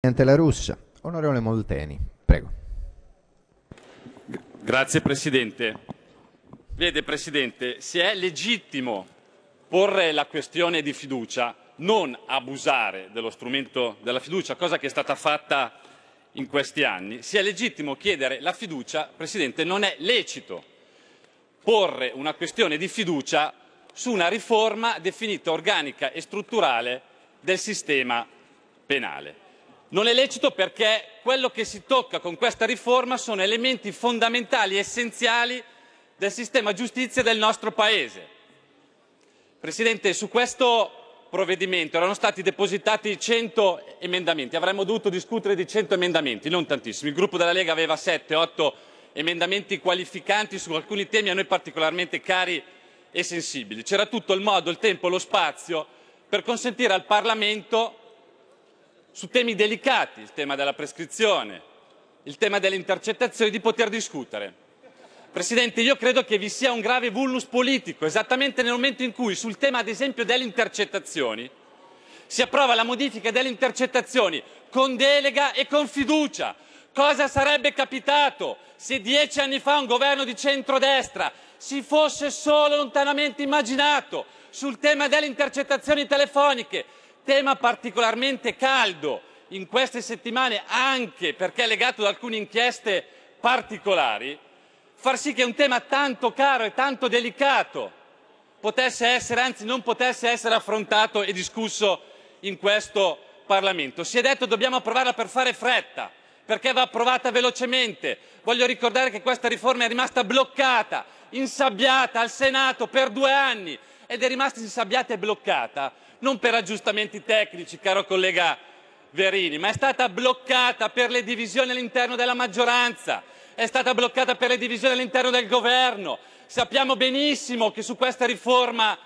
Presidente La Russa, onorevole Molteni, prego. Grazie Presidente. Vede Presidente, se è legittimo porre la questione di fiducia, non abusare dello strumento della fiducia, cosa che è stata fatta in questi anni, se è legittimo chiedere la fiducia, Presidente, non è lecito porre una questione di fiducia su una riforma definita organica e strutturale del sistema penale. Non è lecito perché quello che si tocca con questa riforma sono elementi fondamentali, e essenziali del sistema giustizia del nostro Paese. Presidente, su questo provvedimento erano stati depositati 100 emendamenti, avremmo dovuto discutere di 100 emendamenti, non tantissimi. Il gruppo della Lega aveva 7-8 emendamenti qualificanti su alcuni temi a noi particolarmente cari e sensibili. C'era tutto il modo, il tempo, lo spazio per consentire al Parlamento su temi delicati, il tema della prescrizione, il tema delle intercettazioni, di poter discutere. Presidente, io credo che vi sia un grave vulnus politico, esattamente nel momento in cui sul tema, ad esempio, delle intercettazioni si approva la modifica delle intercettazioni con delega e con fiducia. Cosa sarebbe capitato se dieci anni fa un governo di centrodestra si fosse solo lontanamente immaginato sul tema delle intercettazioni telefoniche tema particolarmente caldo in queste settimane, anche perché legato ad alcune inchieste particolari, far sì che un tema tanto caro e tanto delicato potesse essere, anzi non potesse essere affrontato e discusso in questo Parlamento. Si è detto che dobbiamo approvarla per fare fretta, perché va approvata velocemente. Voglio ricordare che questa riforma è rimasta bloccata, insabbiata al Senato per due anni ed è rimasta insabbiata e bloccata non per aggiustamenti tecnici, caro collega Verini, ma è stata bloccata per le divisioni all'interno della maggioranza, è stata bloccata per le divisioni all'interno del governo. Sappiamo benissimo che su questa riforma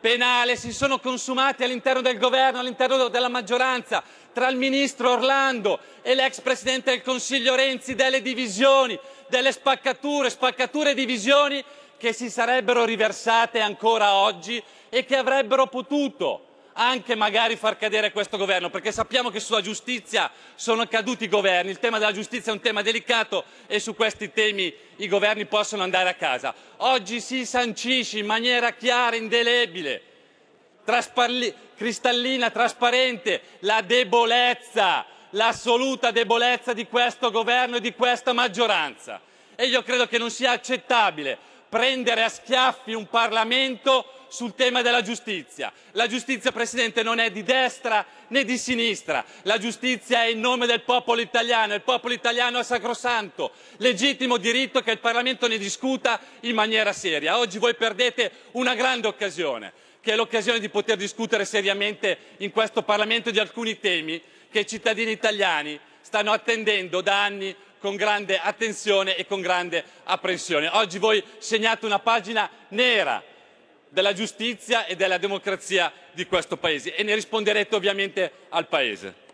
penale si sono consumati all'interno del governo, all'interno della maggioranza, tra il ministro Orlando e l'ex presidente del Consiglio Renzi delle divisioni, delle spaccature, spaccature e divisioni che si sarebbero riversate ancora oggi e che avrebbero potuto anche magari far cadere questo governo, perché sappiamo che sulla giustizia sono caduti i governi, il tema della giustizia è un tema delicato e su questi temi i governi possono andare a casa. Oggi si sancisce in maniera chiara, indelebile, traspar- cristallina, trasparente la debolezza, l'assoluta debolezza di questo governo e di questa maggioranza. E io credo che non sia accettabile prendere a schiaffi un Parlamento sul tema della giustizia. La giustizia, Presidente, non è di destra né di sinistra. La giustizia è in nome del popolo italiano. Il popolo italiano è sacrosanto, legittimo diritto che il Parlamento ne discuta in maniera seria. Oggi voi perdete una grande occasione, che è l'occasione di poter discutere seriamente in questo Parlamento di alcuni temi che i cittadini italiani stanno attendendo da anni con grande attenzione e con grande apprensione. Oggi voi segnate una pagina nera della giustizia e della democrazia di questo Paese e ne risponderete ovviamente al Paese.